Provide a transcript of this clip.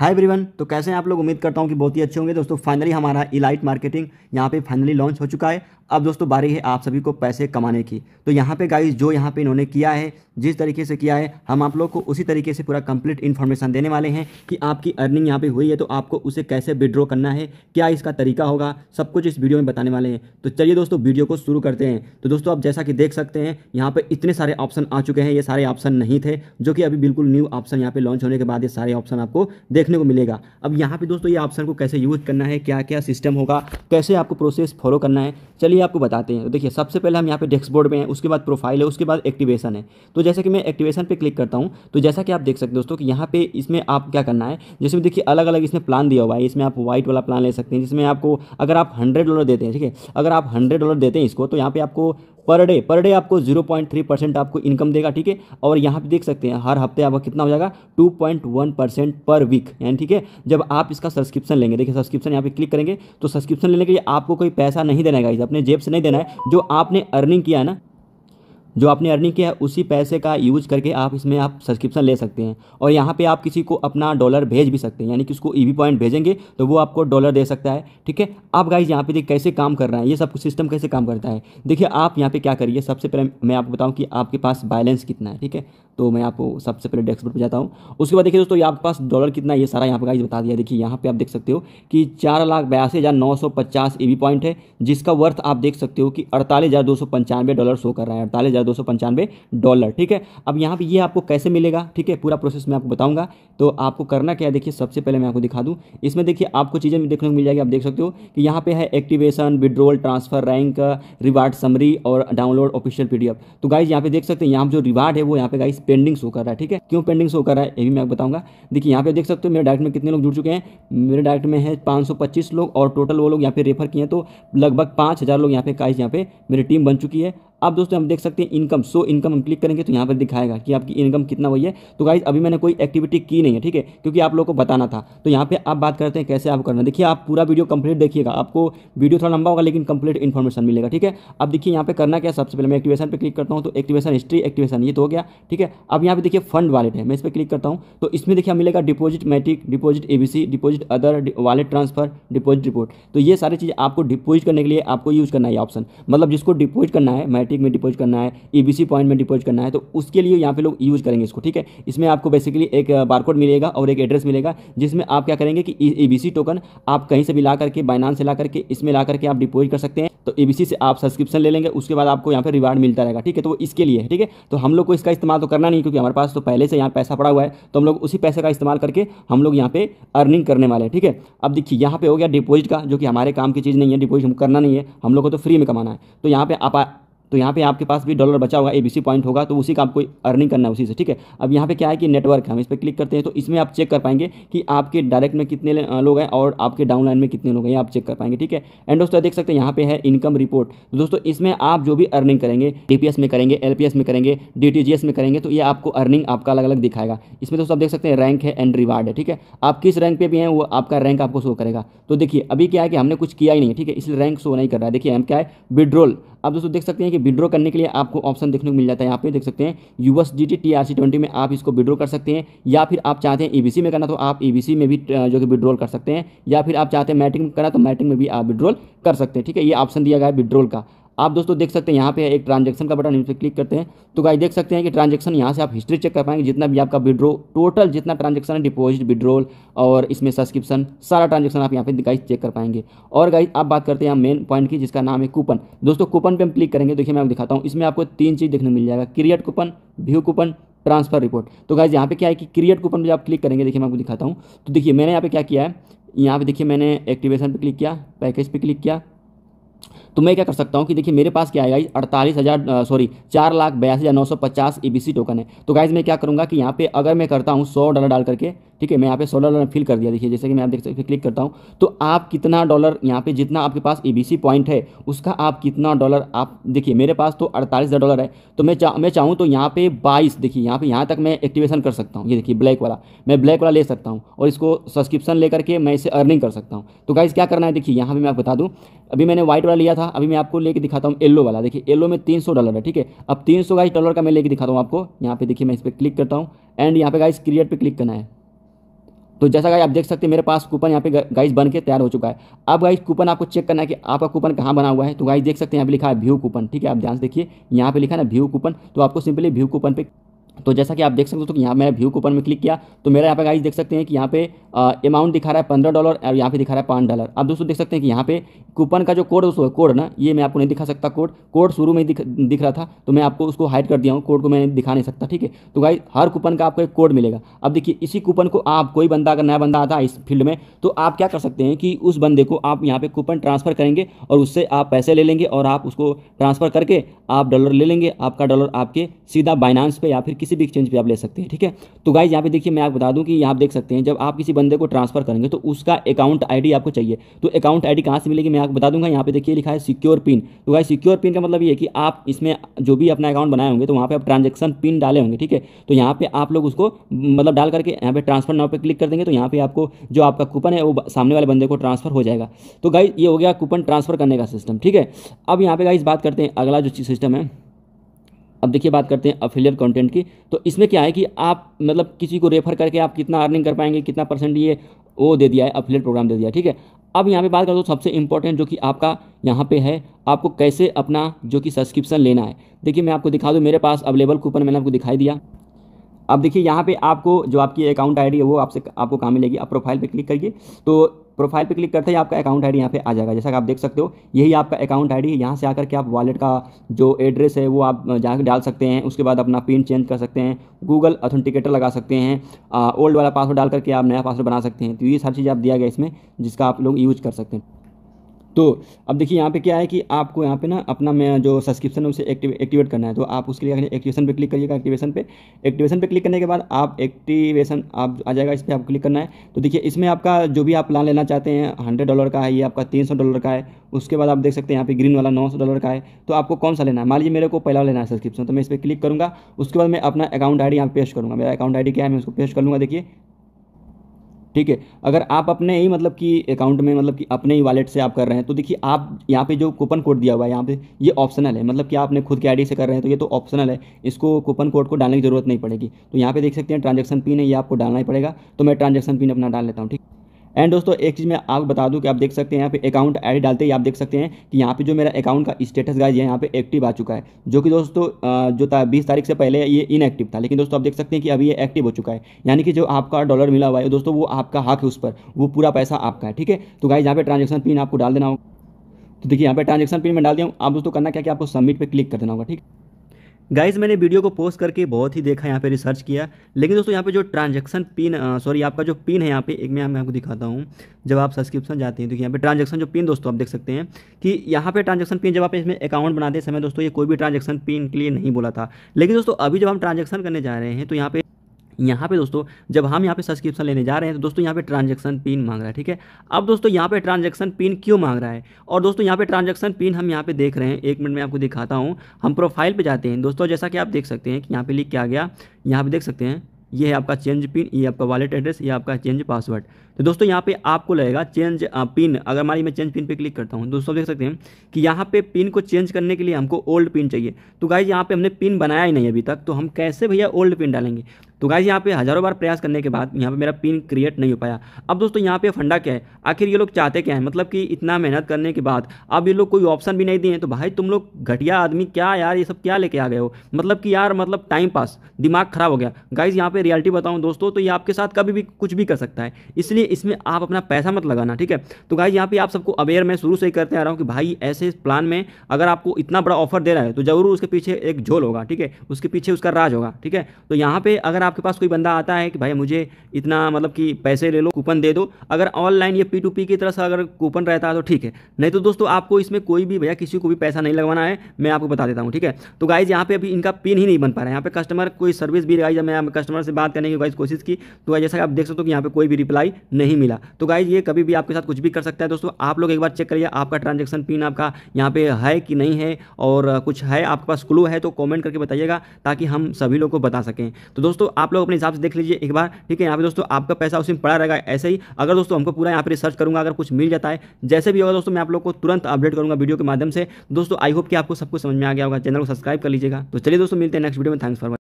hi everyone तो कैसे हैं आप लोग उम्मीद करता हूँ कि बहुत ही अच्छे होंगे दोस्तों फाइनली हमारा इलाइट मार्केटिंग यहाँ पे फाइनली लॉन्च हो चुका है अब दोस्तों बारी है आप सभी को पैसे कमाने की तो यहाँ पे गाइस जो यहाँ पे इन्होंने किया है जिस तरीके से किया है हम आप लोग को उसी तरीके से पूरा कंप्लीट इन्फॉर्मेशन देने वाले हैं कि आपकी अर्निंग यहाँ पर हुई है तो आपको उसे कैसे विड्रॉ करना है क्या इसका तरीका होगा सब कुछ इस वीडियो में बताने वाले हैं तो चलिए दोस्तों वीडियो को शुरू करते हैं तो दोस्तों आप जैसा कि देख सकते हैं यहाँ पर इतने सारे ऑप्शन आ चुके हैं ये सारे ऑप्शन नहीं थे जो कि अभी बिल्कुल न्यू ऑप्शन यहाँ पर लॉन्च होने के बाद ये सारे ऑप्शन आपको देख देखने को मिलेगा अब यहाँ पे दोस्तों ये ऑप्शन को कैसे यूज़ करना है क्या क्या सिस्टम होगा कैसे आपको प्रोसेस फॉलो करना है चलिए आपको बताते हैं तो देखिए सबसे पहले हम यहाँ पे डैशबोर्ड में हैं उसके बाद प्रोफाइल है उसके बाद एक्टिवेशन है तो जैसे कि मैं एक्टिवेशन पर क्लिक करता हूँ तो जैसा कि आप देख सकते दोस्तों कि यहाँ पे इसमें आप क्या करना है जिसमें देखिए अलग अलग इसमें प्लान दिया हुआ है इसमें आप व्हाइट वाला प्लान ले सकते हैं जिसमें आपको अगर आप हंड्रेड डॉलर देते हैं ठीक है अगर आप हंड्रेड डॉलर देते हैं इसको तो यहाँ पर आपको पर डे पर डे आपको जीरो पॉइंट थ्री परसेंट आपको इनकम देगा ठीक है और यहाँ पे देख सकते हैं हर हफ्ते आपका कितना हो जाएगा two point one percent per week यानी ठीक है जब आप इसका सब्सक्रिप्शन लेंगे देखिए सब्सक्रिप्शन यहाँ पे क्लिक करेंगे तो सब्सक्रिप्शन लेने के लिए आपको कोई पैसा नहीं देना है अपने जेब से नहीं देना है जो आपने अर्निंग किया है ना जो आपने अर्निंग किया है उसी पैसे का यूज करके आप इसमें आप सब्सक्रिप्शन ले सकते हैं और यहाँ पे आप किसी को अपना डॉलर भेज भी सकते हैं यानी कि उसको ईवी पॉइंट भेजेंगे तो वो आपको डॉलर दे सकता है ठीक है आप गाइज यहाँ पे देख कैसे काम कर रहा है ये सब सिस्टम कैसे काम करता है देखिए आप यहाँ पे क्या करिए सबसे पहले मैं आपको बताऊँ कि आपके पास बैलेंस कितना है ठीक है तो मैं आपको सबसे पहले डेस्कटॉप पर जाता हूँ उसके बाद देखिए दोस्तों ये आपके पास डॉलर कितना ये सारा यहाँ पर गाइज बता दिया देखिए यहाँ पे आप देख सकते हो कि चार लाख बयासी हज़ार नौ सौ पचास ए बी पॉइंट है जिसका वर्थ आप देख सकते हो कि अड़तालीस हज़ार दो सौ पंचानवे डॉलर शो कर रहा है अड़तालीस हज़ार दो सौ पंचानवे डॉलर ठीक है अब यहाँ पर ये आपको कैसे मिलेगा ठीक है पूरा प्रोसेस मैं आपको बताऊँगा तो आपको करना क्या है देखिए सबसे पहले मैं आपको दिखा दूँ इसमें देखिए आपको चीज़ें देखने को मिल जाएगी आप देख सकते हो कि यहाँ पे है activation withdrawal transfer rank reward summary और डाउनलोड ऑफिशियल पीडीएफ तो गाइज यहाँ पे देख सकते हैं यहाँ जो रिवार्ड है वो यहाँ पे गाइज पेंडिंग शो कर रहा है ठीक है क्यों पेंडिंग शो कर रहा है ये भी मैं बताऊंगा देखिए यहाँ पे देख सकते हो मेरे डायरेक्ट में कितने लोग जुड़ चुके हैं मेरे डायरेक्ट में है 525 लोग और टोटल वो लोग यहाँ पे रेफर किए हैं तो लगभग पाँच लोग यहाँ पे काइज यहाँ पे मेरी टीम बन चुकी है अब दोस्तों हम देख सकते हैं इनकम सो इनकम हम क्लिक करेंगे तो यहाँ पर दिखाएगा कि आपकी इनकम कितना हुई है तो गाइज अभी मैंने कोई एक्टिविटी की नहीं है ठीक है क्योंकि आप लोगों को बताना था तो यहाँ पे आप बात करते हैं कैसे आप करना देखिए आप पूरा वीडियो कंप्लीट देखिएगा आपको वीडियो थोड़ा लंबा होगा लेकिन कंप्लीट इन्फॉर्मेशन मिलेगा ठीक है अब देखिए यहाँ पे करना क्या सबसे पहले मैं एक्टिवेशन पर क्लिक करता हूँ तो एक्टिवेशन हिस्ट्री एक्टिवेशन ये तो हो गया ठीक है अब यहाँ पे देखिए फंड वालेट है मैं इस पर क्लिक करता हूँ तो इसमें देखिए मिलेगा deposit matric deposit ABC deposit other wallet transfer deposit report तो ये सारी चीज़ आपको डिपॉजिट करने के लिए आपको यूज़ करना है ऑप्शन मतलब जिसको डिपॉजिट करना है मैट्रिक में डिपॉजिट करना है ई पॉइंट में डिपॉजिट करना है तो उसके लिए यहाँ पे लोग यूज़ करेंगे इसको ठीक है इसमें आपको बेसिकली एक बारकोड मिलेगा और एक एड्रेस मिलेगा जिसमें आप क्या करेंगे कि ई टोकन आप कहीं से भी ला करके बाइनान से ला करके इसमें ला करके आप डिपॉजिट कर सकते हैं तो ई से आप सब्सक्रिप्शन ले लेंगे उसके बाद आपको यहाँ पर रिवार्ड मिलता रहेगा ठीक है तो इसके लिए ठीक है तो हम लोग को इसका इस्तेमाल तो कर करना नहीं क्योंकि हमारे पास तो पहले से यहाँ पैसा पड़ा हुआ है तो हम लोग उसी पैसे का इस्तेमाल करके हम लोग यहाँ पे अर्निंग करने वाले हैं ठीक है अब देखिए यहाँ पे हो गया डिपॉजिट का जो कि हमारे काम की चीज़ नहीं है डिपॉजिट हम करना नहीं है हम लोग को तो फ्री में कमाना है तो यहाँ पे आप तो यहाँ पे आपके पास भी डॉलर बचा होगा एबीसी पॉइंट होगा तो उसी का आपको अर्निंग करना है उसी से ठीक है अब यहाँ पे क्या है कि नेटवर्क है हम इस पर क्लिक करते हैं तो इसमें आप चेक कर पाएंगे कि आपके डायरेक्ट में कितने लोग हैं और आपके डाउनलाइन में कितने लोग हैं आप चेक कर पाएंगे ठीक है एंड दोस्तों देख सकते हैं यहाँ पे है इनकम रिपोर्ट तो दोस्तों इसमें आप जो भी अर्निंग करेंगे डी में करेंगे एल में करेंगे डी में करेंगे तो ये आपको अर्निंग आपका अलग अलग दिखाएगा इसमें दोस्तों आप देख सकते हैं रैंक है एंड रिवार्ड है ठीक है आप किस रैंक पर भी हैं वो आपका रैंक आपको शो करेगा तो देखिए अभी क्या है कि हमने कुछ किया ही नहीं है ठीक है इसलिए रैंक शो नहीं कर रहा है देखिए हम क्या है विड्रोल आप दोस्तों देख सकते हैं कि विड्रो करने के लिए आपको ऑप्शन देखने को मिल जाता है यहाँ पे देख सकते हैं US D T T R C twenty में आप इसको विड्रो कर सकते हैं या फिर आप चाहते हैं ईबीसी e में करना तो आप ईबीसी e में भी जो कि विड्रोल कर सकते हैं या फिर आप चाहते हैं मैटिंग में करना तो मैटिंग में भी आप विड्रोल कर सकते हैं ठीक है ये ऑप्शन दिया गया है विड्रॉल का आप दोस्तों देख सकते हैं यहाँ पे एक ट्रांजेक्शन का बटन इस पर क्लिक करते हैं तो गाइस देख सकते हैं कि ट्रांजेक्शन यहाँ से आप हिस्ट्री चेक कर पाएंगे जितना भी आपका विड्रो टोटल जितना ट्रांजेक्शन है डिपोजिट विड्रोल और इसमें सब्सक्रिप्शन सारा ट्रांजेक्शन आप यहाँ पे गाइस चेक कर पाएंगे और गाइस आप बात करते हैं मेन पॉइंट की जिसका नाम है कूपन दोस्तों कूपन पर हम क्लिक करेंगे देखिए मैं आपको दिखाता हूँ इसमें आपको तीन चीज़ देखने मिल जाएगा create coupon view coupon transfer report तो गाइज यहाँ पे क्या है कि क्रिएट कूपन भी आप क्लिक करेंगे देखिए मैं आपको दिखाता हूँ तो देखिए मैंने यहाँ पे क्या किया है यहाँ पे देखिए मैंने एक्टिवेशन पे क्लिक किया पैकेज पे क्लिक किया तो मैं क्या कर सकता हूँ कि देखिए मेरे पास क्या है गाइज अड़तालीस हज़ार सॉरी चार लाख बयासी हज़ार नौ सौ पचास ई बी सी टोकन है तो गाइज मैं क्या करूँगा कि यहाँ पे अगर मैं करता हूँ सौ डॉलर डाल करके ठीक है मैं यहाँ पे सौ डॉलर फिल कर दिया देखिए जैसे कि मैं आप देख सकते क्लिक करता हूँ तो आप कितना डॉलर यहाँ पे जितना आपके पास ई बी सी पॉइंट है उसका आप कितना डॉलर आप देखिए मेरे पास तो अड़तालीस हज़ार डॉलर है तो मैं चा, मैं चाहूँ तो यहाँ पे बाईस देखिए यहाँ पे यहाँ तक मैं एक्टिवेशन कर सकता हूँ ये देखिए ब्लैक वाला मैं ब्लैक वाला ले सकता हूँ और इसको सब्सक्रिप्शन लेकर के मैं इसे अर्निंग कर सकता हूँ तो गाइज़ क्या करना है देखिए यहाँ पर मैं आपको बता दूँ अभी मैंने व्हाइट वाला लिया था था अभी मैं आपको लेके दिखाता हूँ येलो वाला देखिए येलो में तीन डॉलर है ठीक है अब तीन सौ गाइस डॉलर का मैं लेके दिखाता हूँ आपको यहाँ पे देखिए मैं इस पर क्लिक करता हूँ एंड यहाँ पे गाइस क्रिएट पे क्लिक करना है तो जैसा गाइस आप देख सकते हैं मेरे पास कूपन यहाँ पे गाइस बन के तैयार हो चुका है अब गाइस कूपन आपको चेक करना है कि आपका कूपन कहाँ बना हुआ है तो गाइस देख सकते हैं यहाँ पे लिखा है व्यू कूपन ठीक है आप ध्यान से देखिए यहाँ पे लिखा है ना व्यू कूपन तो आपको सिंपली व्यू कूपन पे तो जैसा कि आप देख सकते हो तो यहाँ मैंने व्यू कूपन में क्लिक किया तो मेरा यहाँ पे गाइस देख सकते हैं कि यहाँ पे अमाउंट दिखा रहा है पंद्रह डॉलर और यहाँ पे दिखा रहा है पाँच डॉलर आप दोस्तों देख सकते हैं कि यहाँ पे कूपन का जो कोड दोस्तों कोड ना ये मैं आपको नहीं दिखा सकता कोड कोड शुरू में दिख दिख रहा था तो मैं आपको उसको हाइड कर दिया हूँ कोड को मैं दिखा नहीं सकता ठीक है तो गाई हर कूपन का आपको एक कोड मिलेगा अब देखिए इसी कूपन को आप कोई बंदा अगर नया बंदा आता है इस फील्ड में तो आप क्या कर सकते हैं कि उस बंदे को आप यहाँ पर कूपन ट्रांसफ़र करेंगे और उससे आप पैसे ले लेंगे और आप उसको ट्रांसफ़र करके आप डॉलर ले लेंगे आपका डॉलर आपके सीधा बाइनांस पे या फिर किसी भी एक्सचेंज पर आप ले सकते हैं ठीक है तो गाइज यहाँ पे देखिए मैं आपको बता दूँ कि यहाँ देख सकते हैं जब आप किसी बंदे को ट्रांसफर करेंगे तो उसका अकाउंट आईडी आपको चाहिए तो अकाउंट आईडी कहाँ से मिलेगी मैं आपको बता दूंगा यहाँ पे देखिए लिखा है सिक्योर पिन तो गाइज सिक्योर पिन का मतलब ये कि आप इसमें जो भी अपना अकाउंट बनाए होंगे तो वहाँ पर आप ट्रांजेक्शन पिन डाले होंगे ठीक है तो यहाँ पर आप लोग उसको मतलब डाल करके यहाँ पे ट्रांसफर नाव पर क्लिक कर देंगे तो यहाँ पे आपको जो आपका कूपन है वो सामने वाले बंदे को ट्रांसफर हो जाएगा तो गाइज ये हो गया कूपन ट्रांसफर करने का सिस्टम ठीक है अब यहाँ पे गाइज बात करते हैं अगला जो सिस्टम है अब देखिए बात करते हैं अफिलियल कंटेंट की तो इसमें क्या है कि आप मतलब किसी को रेफर करके आप कितना अर्निंग कर पाएंगे कितना परसेंट ये वो दे दिया है अफिलियल प्रोग्राम दे दिया ठीक है अब यहाँ पे बात करते हो सबसे इंपॉर्टेंट जो कि आपका यहाँ पे है आपको कैसे अपना जो कि सब्सक्रिप्शन लेना है देखिए मैं आपको दिखा दूँ मेरे पास अवेलेबल कूपन मैंने आपको दिखाई दिया अब देखिए यहाँ पे आपको जो आपकी अकाउंट आईडी है वो आपसे आपको कहाँ मिलेगी आप प्रोफाइल पे क्लिक करिए तो प्रोफाइल पे क्लिक करते ही आपका अकाउंट आईडी यहाँ पे आ जाएगा जैसा कि आप देख सकते हो यही आपका अकाउंट आईडी है यहाँ से आकर के आप वॉलेट का जो एड्रेस है वो आप जाकर डाल सकते हैं उसके बाद अपना पिन चेंज कर सकते हैं गूगल ऑथेंटिकेटर लगा सकते हैं ओल्ड वाला पासवर्ड डाल करके आप नया पासवर्ड बना सकते हैं तो ये सारी चीज़ आप दिया गया इसमें जिसका आप लोग यूज़ कर सकते हैं तो अब देखिए यहाँ पे क्या है कि आपको यहाँ पे ना अपना मैं जो सब्सक्रिप्शन है उसे एक्टिव एक्टिवेट करना है तो आप उसके लिए एक्टिवेशन पे क्लिक करिएगा एक्टिवेशन पे एक्टिवेशन पे क्लिक करने के बाद आप एक्टिवेशन आप आ जाएगा इस पर आप क्लिक करना है तो देखिए इसमें आपका जो भी आप प्लान लेना चाहते हैं हंड्रेड डॉलर का है ये आपका तीन सौ डॉलर का है उसके बाद आप देख सकते हैं यहाँ पे ग्रीन वाला नौ सौ डॉलर का है तो आपको कौन सा लेना है मान लीजिए मेरे को पहला लेना है सब्सक्रिप्शन तो मैं इस पर क्लिक करूँगा उसके बाद मैं अपना अकाउंट आई डी यहाँ पेश करूँगा मेरा अकाउंट आई डी क्या है मैं उसको पेश कर लूँगा देखिए ठीक है अगर आप अपने ही मतलब कि अकाउंट में मतलब कि अपने ही वॉलेट से आप कर रहे हैं तो देखिए आप यहाँ पे जो कूपन कोड दिया हुआ है यहाँ पे ये ऑप्शनल है मतलब कि आपने खुद के आईडी से कर रहे हैं तो ये तो ऑप्शनल है इसको कूपन कोड को डालने की जरूरत नहीं पड़ेगी तो यहाँ पे देख सकते हैं ट्रांजेक्शन पिन है ये आपको डालना ही पड़ेगा तो मैं ट्रांजेक्शन पिन अपना डाल लेता हूँ ठीक एंड दोस्तों एक चीज़ मैं आप बता दूं कि आप देख सकते हैं यहाँ पे अकाउंट आईडी डालते ही आप देख सकते हैं कि यहाँ पे जो मेरा अकाउंट का स्टेटस गाइज यहाँ पे एक्टिव आ चुका है जो कि दोस्तों जो था बीस तारीख से पहले ये इनएक्टिव था लेकिन दोस्तों आप देख सकते हैं कि अभी ये एक्टिव हो चुका है यानी कि जो आपका डॉलर मिला हुआ है दोस्तों वो आपका हक है उस पर वो पूरा पैसा आपका है ठीक है तो गाइज यहाँ पर ट्रांजेक्शन पिन आपको डाल देना होगा तो देखिए यहाँ पर ट्रांजेक्शन पिन में डाल दिया हूँ आप दोस्तों करना क्या कि आपको सबमिट पर क्लिक कर देना होगा ठीक है गाइज मैंने वीडियो को पोस्ट करके बहुत ही देखा यहाँ पे रिसर्च किया लेकिन दोस्तों यहाँ पे जो ट्रांजैक्शन पिन सॉरी आपका जो पिन है यहाँ पे एक मैं मैं आपको दिखाता हूँ जब आप सब्सक्रिप्शन जाते हैं तो यहाँ पे ट्रांजैक्शन जो पिन दोस्तों आप देख सकते हैं कि यहाँ पे ट्रांजैक्शन पिन जब आप इसमें अकाउंट बनाते समय दोस्तों ये कोई भी ट्रांजेक्शन पिन के लिए नहीं बोला था लेकिन दोस्तों अभी जब हम ट्रांजेक्शन करने जा रहे हैं तो यहाँ पे यहाँ पे दोस्तों जब हम यहाँ पे सब्सक्रिप्शन लेने जा रहे हैं तो दोस्तों यहाँ पे ट्रांजेक्शन पिन मांग रहा है ठीक है अब दोस्तों यहाँ पे ट्रांजेक्शन पिन क्यों मांग रहा है और दोस्तों यहाँ पे ट्रांजेक्शन पिन हम यहाँ पे देख रहे हैं एक मिनट में आपको दिखाता हूँ हम प्रोफाइल पर जाते हैं दोस्तों जैसा कि आप देख सकते हैं कि यहाँ पे लिख के आ गया यहाँ पर देख सकते हैं ये है आपका चेंज पिन ये आपका वॉलेट एड्रेस ये आपका चेंज पासवर्ड तो दोस्तों यहाँ पे आपको लगेगा चेंज पिन अगर हमारी मैं चेंज पिन पे क्लिक करता हूँ तो दोस्तों देख सकते हैं कि यहाँ पे पिन को चेंज करने के लिए हमको ओल्ड पिन चाहिए तो गाइज यहाँ पे हमने पिन बनाया ही नहीं अभी तक तो हम कैसे भैया ओल्ड पिन डालेंगे तो गाइज यहाँ पे हज़ारों बार प्रयास करने के बाद यहाँ पे मेरा पिन क्रिएट नहीं हो पाया अब दोस्तों यहाँ पे फंडा क्या है आखिर ये लोग चाहते क्या है मतलब कि इतना मेहनत करने के बाद अब ये लोग कोई ऑप्शन भी नहीं दिए तो भाई तुम लोग घटिया आदमी क्या यार ये सब क्या लेके आ गए हो मतलब कि यार मतलब टाइम पास दिमाग खराब हो गया गाइज यहाँ पे रियलिटी बताऊँ दोस्तों तो ये आपके साथ कभी भी कुछ भी कर सकता है इसलिए इसमें आप अपना पैसा मत लगाना ठीक है तो गाइज यहाँ पे आप सबको अवेयर मैं शुरू से ही करते आ रहा हूँ कि भाई ऐसे प्लान में अगर आपको इतना बड़ा ऑफर दे रहा है तो जरूर उसके पीछे एक झोल होगा ठीक है उसके पीछे उसका राज होगा ठीक है तो यहाँ पे अगर आपके पास कोई बंदा आता है कि भाई मुझे इतना मतलब कि पैसे ले लो कूपन दे दो अगर ऑनलाइन ये पी टू पी की तरह से अगर कूपन रहता है तो ठीक है नहीं तो दोस्तों आपको इसमें कोई भी भैया किसी को भी पैसा नहीं लगवाना है मैं आपको बता देता हूँ ठीक है तो गाइज यहाँ पे अभी इनका पिन ही नहीं बन पा रहा है यहाँ पे कस्टमर कोई सर्विस भी जब मैं कस्टमर से बात करने की कोशिश की तो जैसा आप देख सकते हो कि यहाँ पे कोई भी रिप्लाई नहीं मिला तो गाइज ये कभी भी आपके साथ कुछ भी कर सकता है दोस्तों आप लोग एक बार चेक करिए आपका ट्रांजेक्शन पिन आपका यहाँ पे है कि नहीं है और कुछ है आपके पास क्लू है तो कॉमेंट करके बताइएगा ताकि हम सभी लोग को बता सकें तो दोस्तों आप लोग अपने हिसाब से देख लीजिए एक बार ठीक है यहाँ पे दोस्तों आपका पैसा उसमें पड़ा रहेगा ऐसे ही अगर दोस्तों हमको पूरा यहाँ पर रिसर्च करूँगा अगर कुछ मिल जाता है जैसे भी होगा दोस्तों मैं आप लोग को तुरंत अपडेट करूँगा वीडियो के माध्यम से दोस्तों आई होप कि आपको सब कुछ समझ में आ गया होगा चैनल को सब्सक्राइब कर लीजिएगा तो चलिए दोस्तों मिलते हैं नेक्स्ट वीडियो में थैंक्स फॉर